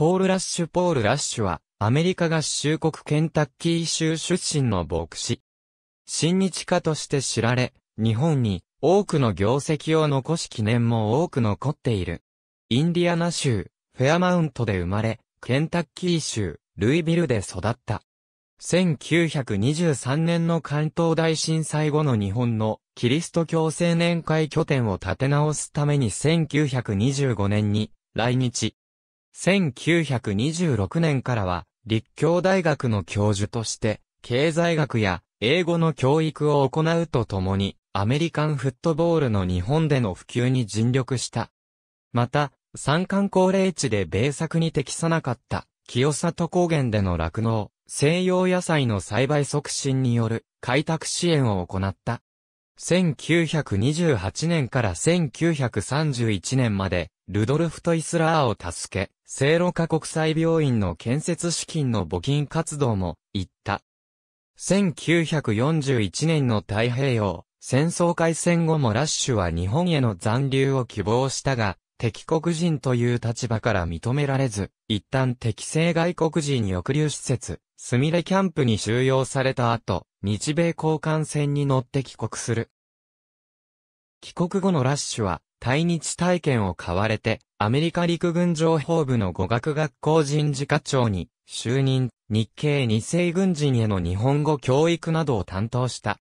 ポール・ラッシュ・ポール・ラッシュは、アメリカ合衆国ケンタッキー州出身の牧師。親日家として知られ、日本に多くの業績を残し記念も多く残っている。インディアナ州、フェアマウントで生まれ、ケンタッキー州、ルイビルで育った。1923年の関東大震災後の日本のキリスト教青年会拠点を立て直すために1925年に来日。1926年からは、立教大学の教授として、経済学や英語の教育を行うとともに、アメリカンフットボールの日本での普及に尽力した。また、山間高齢地で米作に適さなかった、清里高原での酪農、西洋野菜の栽培促進による開拓支援を行った。1928年から1931年までルドルフ・トイスラーを助け、聖路加国際病院の建設資金の募金活動も、行った。1941年の太平洋、戦争開戦後もラッシュは日本への残留を希望したが、敵国人という立場から認められず、一旦敵正外国人抑留施設、スミレキャンプに収容された後、日米交換船に乗って帰国する。帰国後のラッシュは、対日体験を買われて、アメリカ陸軍情報部の語学学校人事課長に就任、日系二世軍人への日本語教育などを担当した。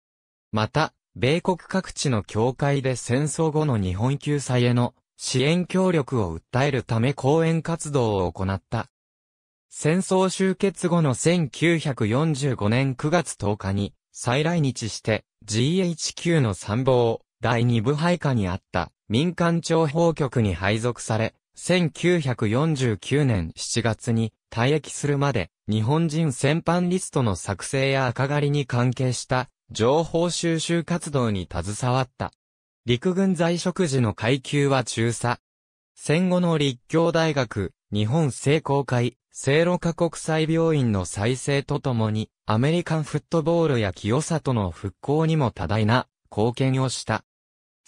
また、米国各地の教会で戦争後の日本救済への支援協力を訴えるため講演活動を行った。戦争終結後の1945年9月10日に再来日して GHQ の参謀、第二部配下にあった民間諜報局に配属され、1949年7月に退役するまで日本人戦犯リストの作成や赤狩りに関係した情報収集活動に携わった。陸軍在職時の階級は中佐。戦後の立教大学、日本聖公会、聖路加国際病院の再生とともに、アメリカンフットボールや清里の復興にも多大な貢献をした。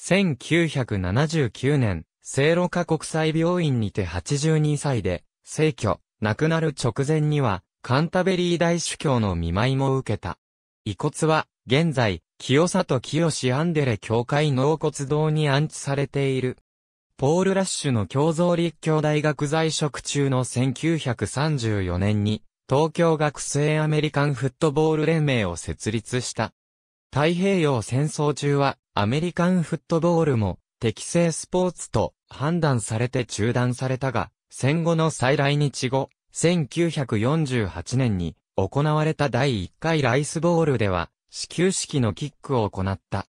1979年、聖路加国際病院にて82歳で、逝去、亡くなる直前には、カンタベリー大主教の見舞いも受けた。遺骨は、現在、清里清アンデレ教会納骨堂に安置されている。ポール・ラッシュの共造立教大学在職中の1934年に、東京学生アメリカンフットボール連盟を設立した。太平洋戦争中は、アメリカンフットボールも適正スポーツと判断されて中断されたが、戦後の再来日後、1948年に行われた第1回ライスボールでは、始球式のキックを行った。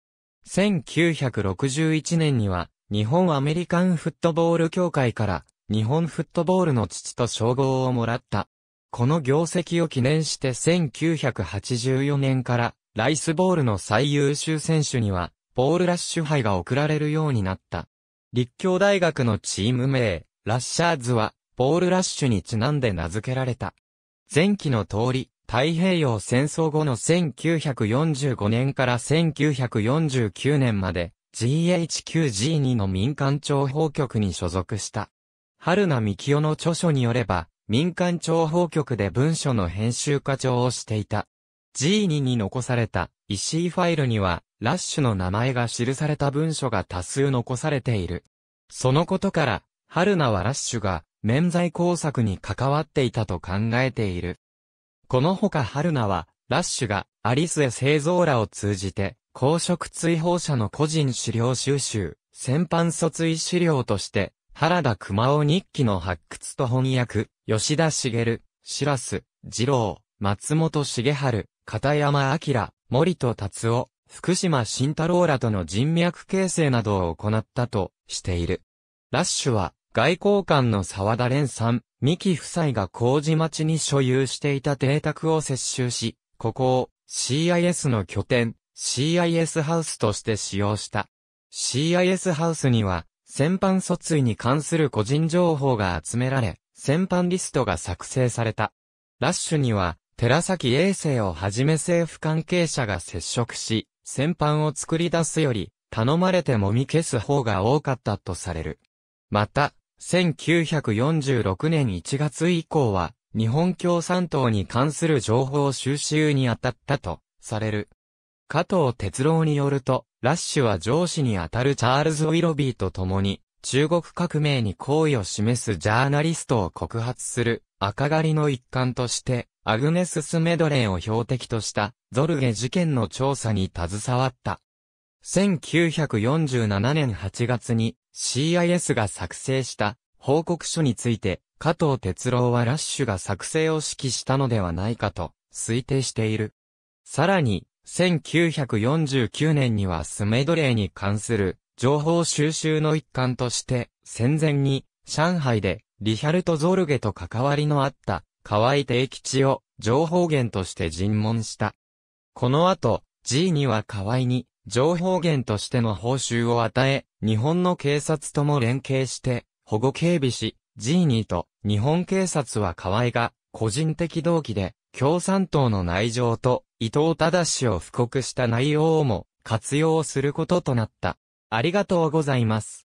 1961年には、日本アメリカンフットボール協会から、日本フットボールの父と称号をもらった。この業績を記念して1984年から、ライスボールの最優秀選手には、ボールラッシュ杯が贈られるようになった。立教大学のチーム名、ラッシャーズは、ボールラッシュにちなんで名付けられた。前期の通り、太平洋戦争後の1945年から1949年まで GHQG2 の民間諜報局に所属した。春名幹雄の著書によれば、民間諜報局で文書の編集課長をしていた。G2 に残された石井ファイルには、ラッシュの名前が記された文書が多数残されている。そのことから、春菜はラッシュが、免罪工作に関わっていたと考えている。このほか春菜は、ラッシュが、アリスへ製造らを通じて、公職追放者の個人資料収集、先般訴追資料として、原田熊尾日記の発掘と翻訳、吉田茂、白須、二郎、松本茂春、片山明、森戸達夫、福島慎太郎らとの人脈形成などを行ったとしている。ラッシュは、外交官の沢田蓮さん、三木夫妻が麹町に所有していた邸宅を接収し、ここを CIS の拠点、CIS ハウスとして使用した。CIS ハウスには、戦犯訴追に関する個人情報が集められ、戦犯リストが作成された。ラッシュには、寺崎衛生をはじめ政府関係者が接触し、戦犯を作り出すより、頼まれてもみ消す方が多かったとされる。また、1946年1月以降は、日本共産党に関する情報収集に当たったと、される。加藤哲郎によると、ラッシュは上司に当たるチャールズ・ウィロビーと共に、中国革命に好意を示すジャーナリストを告発する赤狩りの一環として、アグネススメドレーを標的としたゾルゲ事件の調査に携わった。1947年8月に CIS が作成した報告書について加藤哲郎はラッシュが作成を指揮したのではないかと推定している。さらに、1949年にはスメドレーに関する情報収集の一環として戦前に上海でリヒャルト・ゾルゲと関わりのあった河合定吉を情報源として尋問した。この後、G2 は河合に情報源としての報酬を与え、日本の警察とも連携して保護警備し、G2 と日本警察は河合が個人的動機で共産党の内情と伊藤忠氏を布告した内容をも活用することとなった。ありがとうございます。